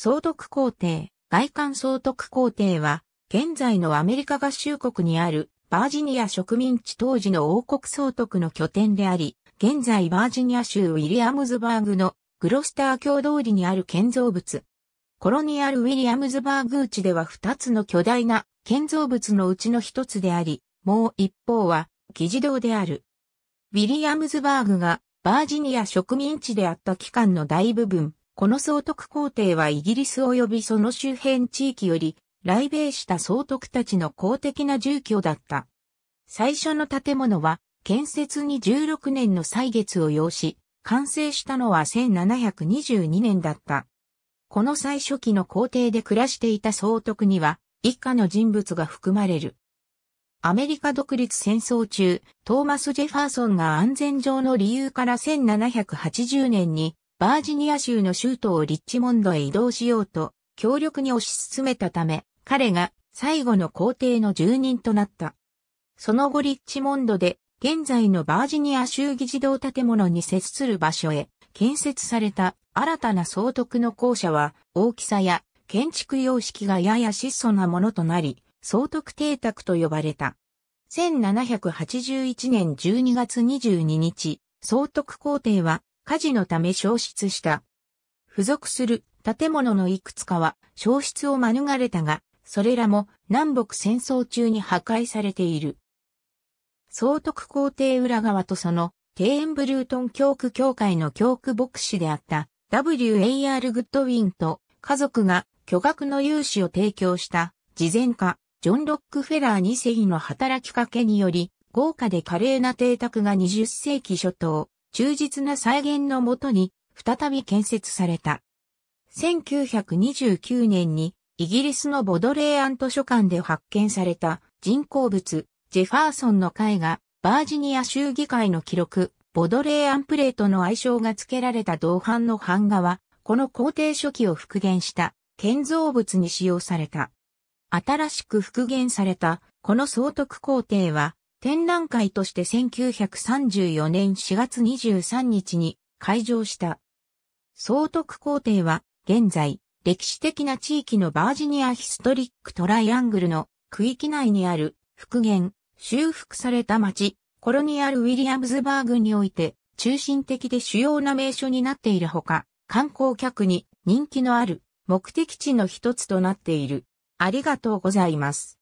総督皇帝、外観総督皇帝は、現在のアメリカ合衆国にあるバージニア植民地当時の王国総督の拠点であり、現在バージニア州ウィリアムズバーグのグロスター教通りにある建造物。コロニアルウィリアムズバーグ地では2つの巨大な建造物のうちの1つであり、もう一方は議事堂である。ウィリアムズバーグがバージニア植民地であった期間の大部分、この総督皇帝はイギリス及びその周辺地域より来米した総督たちの公的な住居だった。最初の建物は建設に16年の歳月を要し、完成したのは1722年だった。この最初期の皇帝で暮らしていた総督には、以下の人物が含まれる。アメリカ独立戦争中、トーマス・ジェファーソンが安全上の理由から1780年にバージニア州の州都をリッチモンドへ移動しようと、強力に推し進めたため、彼が最後の皇帝の住人となった。その後リッチモンドで、現在のバージニア州議事堂建物に接する場所へ建設された新たな総督の校舎は大きさや建築様式がやや質素なものとなり、総督邸宅と呼ばれた。1781年12月22日、総督皇帝は火事のため消失した。付属する建物のいくつかは消失を免れたが、それらも南北戦争中に破壊されている。総督皇帝裏側とその庭園ブルートン教区協会の教区牧師であった W.A.R. グッドウィンと家族が巨額の融資を提供した慈善家ジョン・ロックフェラー2世の働きかけにより豪華で華麗な邸宅が20世紀初頭忠実な再現のもとに再び建設された。1929年にイギリスのボドレーアン図書館で発見された人工物ジェファーソンの絵画バージニア州議会の記録ボドレーアンプレートの愛称が付けられた銅版の版画はこの皇帝初期を復元した建造物に使用された。新しく復元されたこの総督皇帝は展覧会として1934年4月23日に開場した。総督皇帝は現在歴史的な地域のバージニアヒストリックトライアングルの区域内にある復元、修復された町、コロニアルウィリアムズバーグにおいて中心的で主要な名所になっているほか、観光客に人気のある目的地の一つとなっている。ありがとうございます。